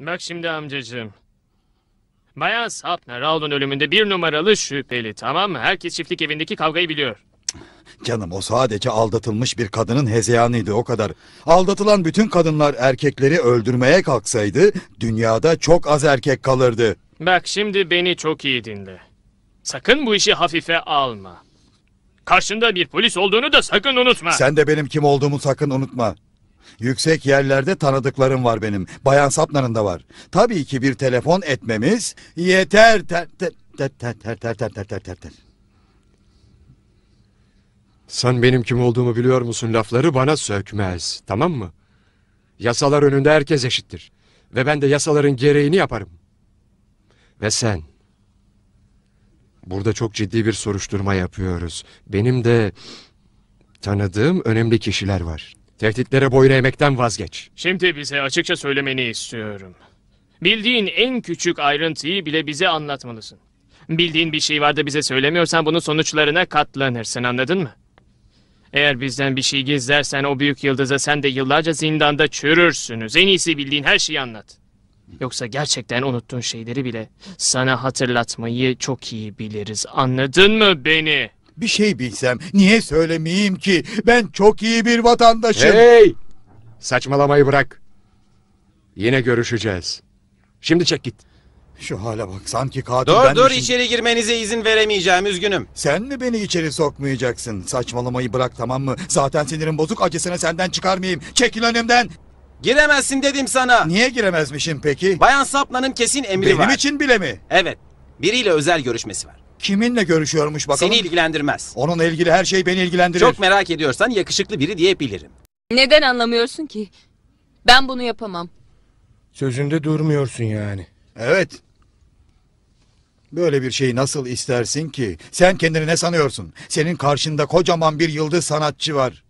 Bak şimdi amcacığım. Bayan Sapner Raul'un ölümünde bir numaralı şüpheli tamam mı? Herkes çiftlik evindeki kavgayı biliyor. Canım o sadece aldatılmış bir kadının hezeyanıydı o kadar. Aldatılan bütün kadınlar erkekleri öldürmeye kalksaydı dünyada çok az erkek kalırdı. Bak şimdi beni çok iyi dinle. Sakın bu işi hafife alma. Karşında bir polis olduğunu da sakın unutma. Sen de benim kim olduğumu sakın unutma. Yüksek yerlerde tanıdıklarım var benim. Bayan Sapnar'ın da var. Tabii ki bir telefon etmemiz yeter ter ter ter ter ter ter ter ter ter ter Sen benim kim olduğumu biliyor musun lafları bana sökmez. Tamam mı? Yasalar önünde herkes eşittir. Ve ben de yasaların gereğini yaparım. Ve sen... Burada çok ciddi bir soruşturma yapıyoruz. Benim de tanıdığım önemli kişiler var. Tehditlere boyun eğmekten vazgeç. Şimdi bize açıkça söylemeni istiyorum. Bildiğin en küçük ayrıntıyı bile bize anlatmalısın. Bildiğin bir şey var da bize söylemiyorsan bunun sonuçlarına katlanırsın anladın mı? Eğer bizden bir şey gizlersen o büyük yıldıza sen de yıllarca zindanda çürürsünüz. En iyisi bildiğin her şeyi anlat. Yoksa gerçekten unuttuğun şeyleri bile sana hatırlatmayı çok iyi biliriz. Anladın mı beni? Bir şey bilsem niye söylemeyeyim ki? Ben çok iyi bir vatandaşım. Hey! Saçmalamayı bırak. Yine görüşeceğiz. Şimdi çek git. Şu hale bak sanki katil Dur dur benmişim. içeri girmenize izin veremeyeceğim üzgünüm. Sen mi beni içeri sokmayacaksın? Saçmalamayı bırak tamam mı? Zaten sinirim bozuk acısını senden çıkarmayayım. Çekil önümden. Giremezsin dedim sana. Niye giremezmişim peki? Bayan Saplan'ın kesin emri Benim var. için bile mi? Evet biriyle özel görüşmesi var. Kiminle görüşüyormuş bakalım? Seni ilgilendirmez. Onunla ilgili her şey beni ilgilendirir. Çok merak ediyorsan yakışıklı biri diyebilirim. Neden anlamıyorsun ki? Ben bunu yapamam. Sözünde durmuyorsun yani. Evet. Böyle bir şeyi nasıl istersin ki? Sen kendini ne sanıyorsun? Senin karşında kocaman bir yıldız sanatçı var.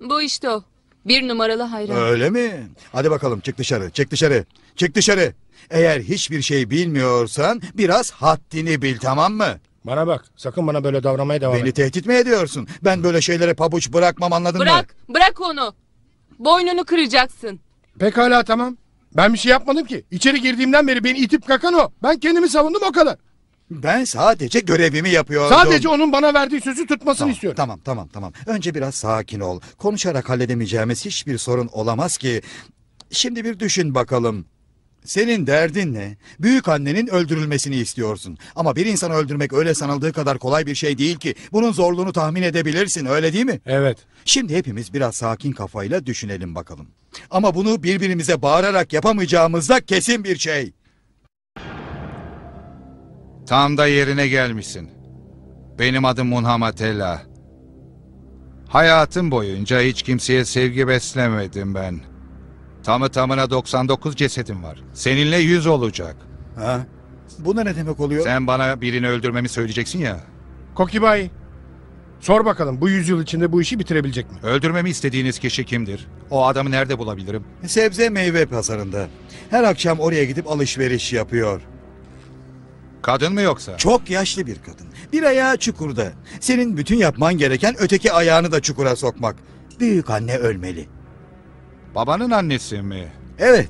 Bu işte o. Bir numaralı hayran. Öyle mi? Hadi bakalım çık dışarı, çık dışarı, çık dışarı. Eğer hiçbir şey bilmiyorsan biraz haddini bil tamam mı? Bana bak sakın bana böyle davranmaya devam Beni et. tehdit mi ediyorsun? Ben böyle şeylere pabuç bırakmam anladın mı? Bırak, bırak onu. Boynunu kıracaksın. Pekala tamam. Ben bir şey yapmadım ki. İçeri girdiğimden beri beni itip kakan o. Ben kendimi savundum o kadar. Ben sadece görevimi yapıyorum. Sadece onun bana verdiği sözü tutmasını Tamam, istiyorum. Tamam tamam tamam. Önce biraz sakin ol. Konuşarak halledemeyeceğimiz hiçbir sorun olamaz ki. Şimdi bir düşün bakalım. Senin derdin ne? Büyük annenin öldürülmesini istiyorsun. Ama bir insanı öldürmek öyle sanıldığı kadar kolay bir şey değil ki. Bunun zorluğunu tahmin edebilirsin öyle değil mi? Evet. Şimdi hepimiz biraz sakin kafayla düşünelim bakalım. Ama bunu birbirimize bağırarak yapamayacağımız da kesin bir şey. Tam da yerine gelmişsin. Benim adım Munhamatella. Hayatım boyunca hiç kimseye sevgi beslemedim ben. Tamı tamına 99 cesedim var. Seninle 100 olacak. Ha? Bu da ne demek oluyor? Sen bana birini öldürmemi söyleyeceksin ya. Kokibay, sor bakalım bu yüzyıl içinde bu işi bitirebilecek mi? Öldürmemi istediğiniz kişi kimdir? O adamı nerede bulabilirim? Sebze meyve pazarında. Her akşam oraya gidip alışveriş yapıyor. Kadın mı yoksa? Çok yaşlı bir kadın. Bir ayağı çukurda. Senin bütün yapman gereken öteki ayağını da çukura sokmak. Büyük anne ölmeli. Babanın annesi mi? Evet.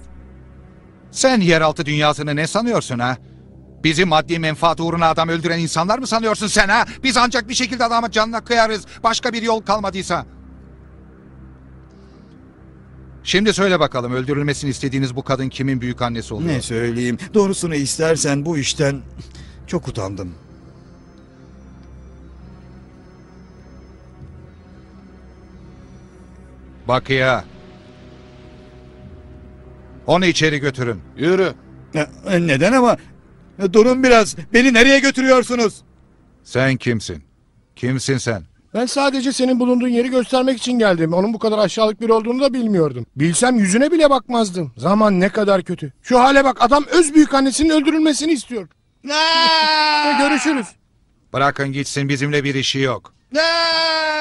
Sen yeraltı dünyasını ne sanıyorsun ha? Bizi maddi menfaat uğruna adam öldüren insanlar mı sanıyorsun sen ha? Biz ancak bir şekilde adamı canına kıyarız. Başka bir yol kalmadıysa. Şimdi söyle bakalım öldürülmesini istediğiniz bu kadın kimin büyük annesi oluyor? Ne söyleyeyim? Doğrusunu istersen bu işten çok utandım. Bakıya onu içeri götürün. Yürü. E, e, neden ama? E, durun biraz. Beni nereye götürüyorsunuz? Sen kimsin? Kimsin sen? Ben sadece senin bulunduğun yeri göstermek için geldim. Onun bu kadar aşağılık bir olduğunu da bilmiyordum. Bilsem yüzüne bile bakmazdım. Zaman ne kadar kötü. Şu hale bak adam öz büyük annesinin öldürülmesini istiyor. Ne? Görüşürüz. Bırakın gitsin bizimle bir işi yok. Ne?